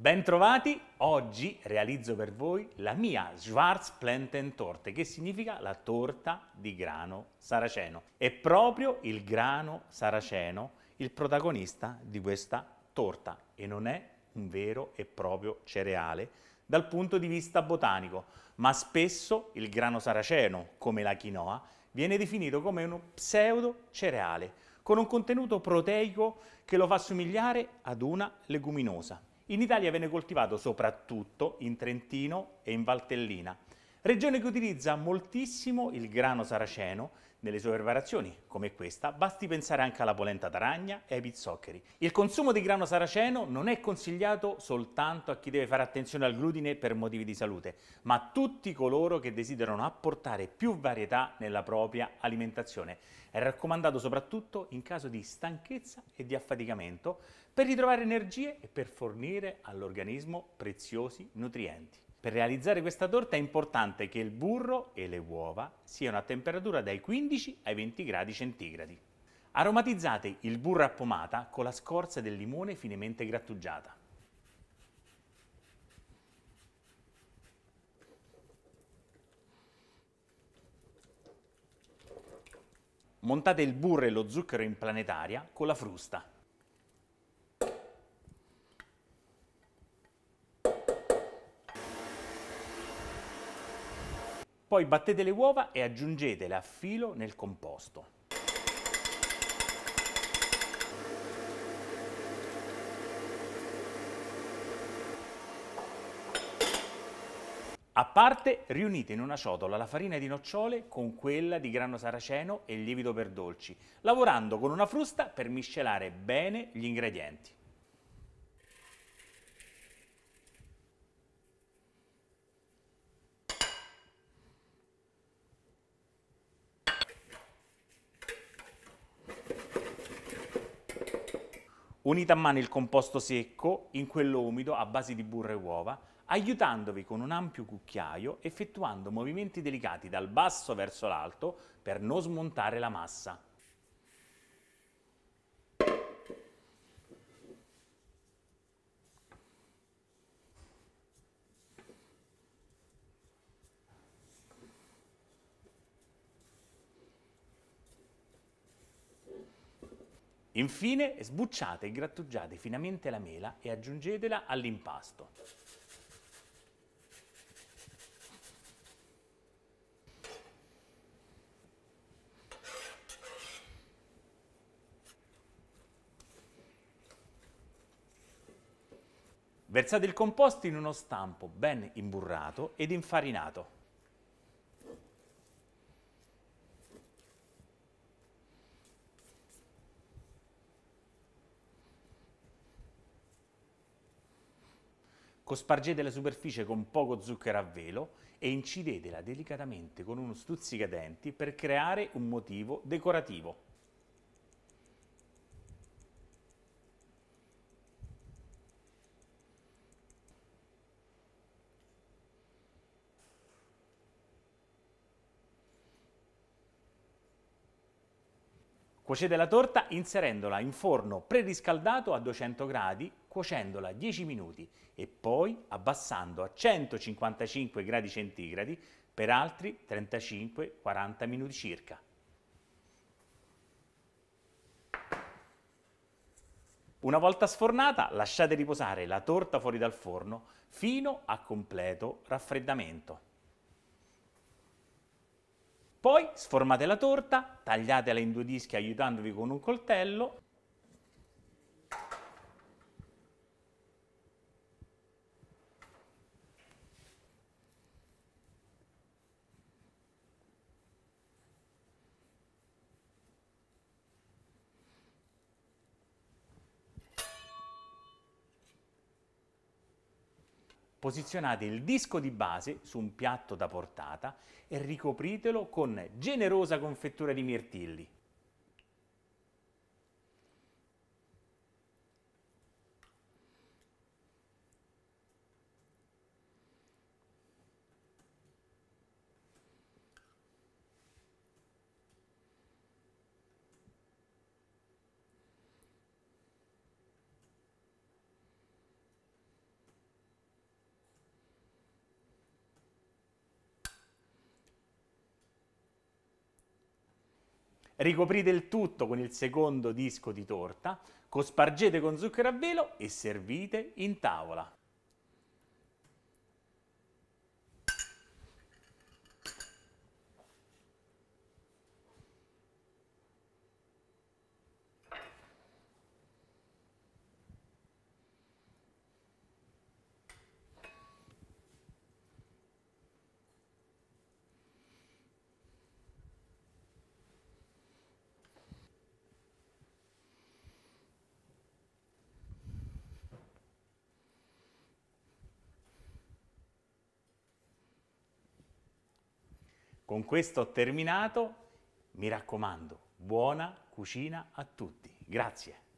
Bentrovati, oggi realizzo per voi la mia Schwarzplantentorte, che significa la torta di grano saraceno. È proprio il grano saraceno il protagonista di questa torta e non è un vero e proprio cereale dal punto di vista botanico, ma spesso il grano saraceno, come la quinoa, viene definito come uno pseudo cereale, con un contenuto proteico che lo fa somigliare ad una leguminosa. In Italia viene coltivato soprattutto in Trentino e in Valtellina, Regione che utilizza moltissimo il grano saraceno nelle sue preparazioni, come questa, basti pensare anche alla polenta d'aragna e ai pizzoccheri. Il consumo di grano saraceno non è consigliato soltanto a chi deve fare attenzione al glutine per motivi di salute, ma a tutti coloro che desiderano apportare più varietà nella propria alimentazione. È raccomandato soprattutto in caso di stanchezza e di affaticamento per ritrovare energie e per fornire all'organismo preziosi nutrienti. Per realizzare questa torta è importante che il burro e le uova siano a temperatura dai 15 ai 20 gradi centigradi. Aromatizzate il burro a pomata con la scorza del limone finemente grattugiata. Montate il burro e lo zucchero in planetaria con la frusta. Poi battete le uova e aggiungetele a filo nel composto. A parte, riunite in una ciotola la farina di nocciole con quella di grano saraceno e il lievito per dolci, lavorando con una frusta per miscelare bene gli ingredienti. Unite a mano il composto secco in quello umido a base di burro e uova, aiutandovi con un ampio cucchiaio effettuando movimenti delicati dal basso verso l'alto per non smontare la massa. Infine sbucciate e grattugiate finamente la mela e aggiungetela all'impasto. Versate il composto in uno stampo ben imburrato ed infarinato. Cospargete la superficie con poco zucchero a velo e incidetela delicatamente con uno stuzzicadenti per creare un motivo decorativo. Cuocete la torta inserendola in forno preriscaldato a 200 gradi cuocendola 10 minuti e poi abbassando a 155 gradi centigradi per altri 35-40 minuti circa. Una volta sfornata lasciate riposare la torta fuori dal forno fino a completo raffreddamento. Poi sformate la torta, tagliatela in due dischi aiutandovi con un coltello posizionate il disco di base su un piatto da portata e ricopritelo con generosa confettura di mirtilli. ricoprite il tutto con il secondo disco di torta, cospargete con zucchero a velo e servite in tavola. Con questo ho terminato, mi raccomando, buona cucina a tutti. Grazie.